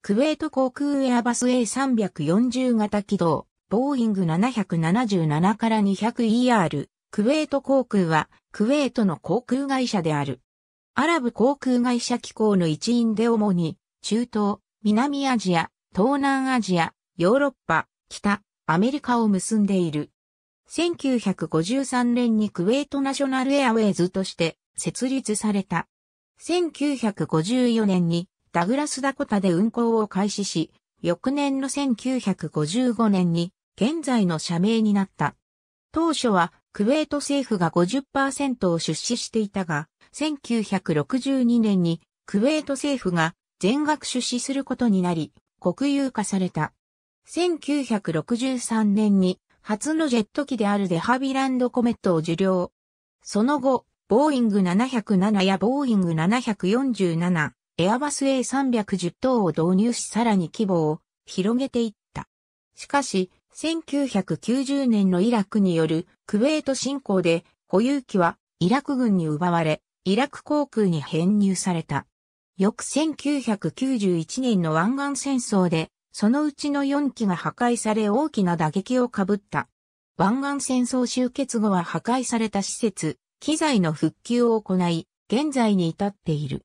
クウェート航空エアバス A340 型機動、ボーイング777から 200ER、クウェート航空は、クウェートの航空会社である。アラブ航空会社機構の一員で主に、中東、南アジア、東南アジア、ヨーロッパ、北、アメリカを結んでいる。1953年にクウェートナショナルエアウェイズとして設立された。1954年にダグラスダコタで運行を開始し、翌年の1955年に現在の社名になった。当初はクウェート政府が50%を出資していたが、1962年にクウェート政府が全額出資することになり、国有化された。1963年に初のジェット機であるデハビランドコメットを受領。その後、ボーイング707やボーイング747、エアバス A310 等を導入しさらに規模を広げていった。しかし、1990年のイラクによるクウェート侵攻で保有機はイラク軍に奪われ、イラク航空に編入された。翌1991年の湾岸戦争で、そのうちの4機が破壊され大きな打撃をかぶった。湾岸戦争終結後は破壊された施設、機材の復旧を行い、現在に至っている。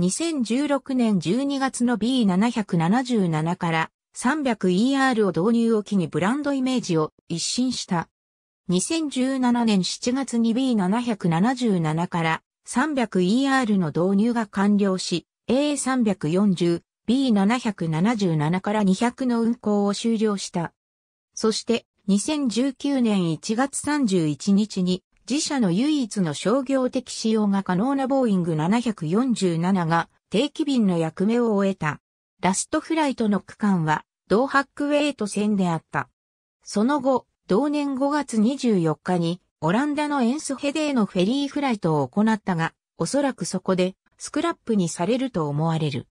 2016年12月の B777 から 300ER を導入を機にブランドイメージを一新した。2017年7月に B777 から 300ER の導入が完了し、A340、B777 から200の運行を終了した。そして、2019年1月31日に自社の唯一の商業的使用が可能なボーイング747が定期便の役目を終えた。ラストフライトの区間は、同ハックウェイト線であった。その後、同年5月24日に、オランダのエンスヘデーのフェリーフライトを行ったが、おそらくそこで、スクラップにされると思われる。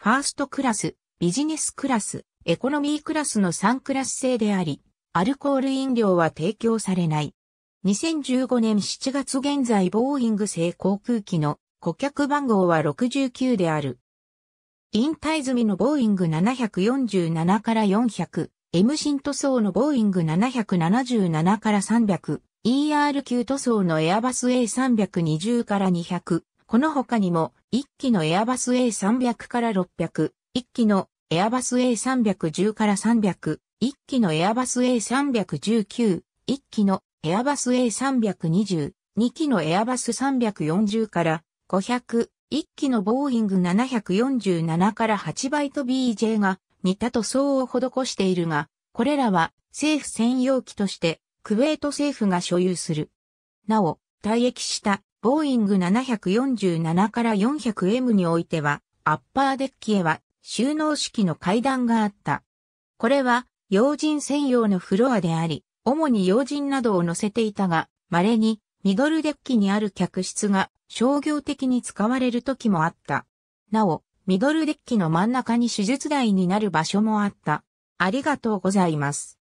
ファーストクラス、ビジネスクラス、エコノミークラスの3クラス制であり、アルコール飲料は提供されない。2015年7月現在ボーイング製航空機の顧客番号は69である。引退済みのボーイング747から400、M 新塗装のボーイング777から300、ER 級塗装のエアバス A320 から200、この他にも1機のエアバス A300 から600、1機のエアバス A310 から300、1機のエアバス A319、1機のエアバス A320、2機のエアバス340から500、1機のボーイング747から8バイト BJ が似た塗装を施しているが、これらは政府専用機としてクウェート政府が所有する。なお、退役したボーイング747から 400M においては、アッパーデッキへは収納式の階段があった。これは、用人専用のフロアであり、主に要人などを乗せていたが、稀にミドルデッキにある客室が商業的に使われる時もあった。なお、ミドルデッキの真ん中に手術台になる場所もあった。ありがとうございます。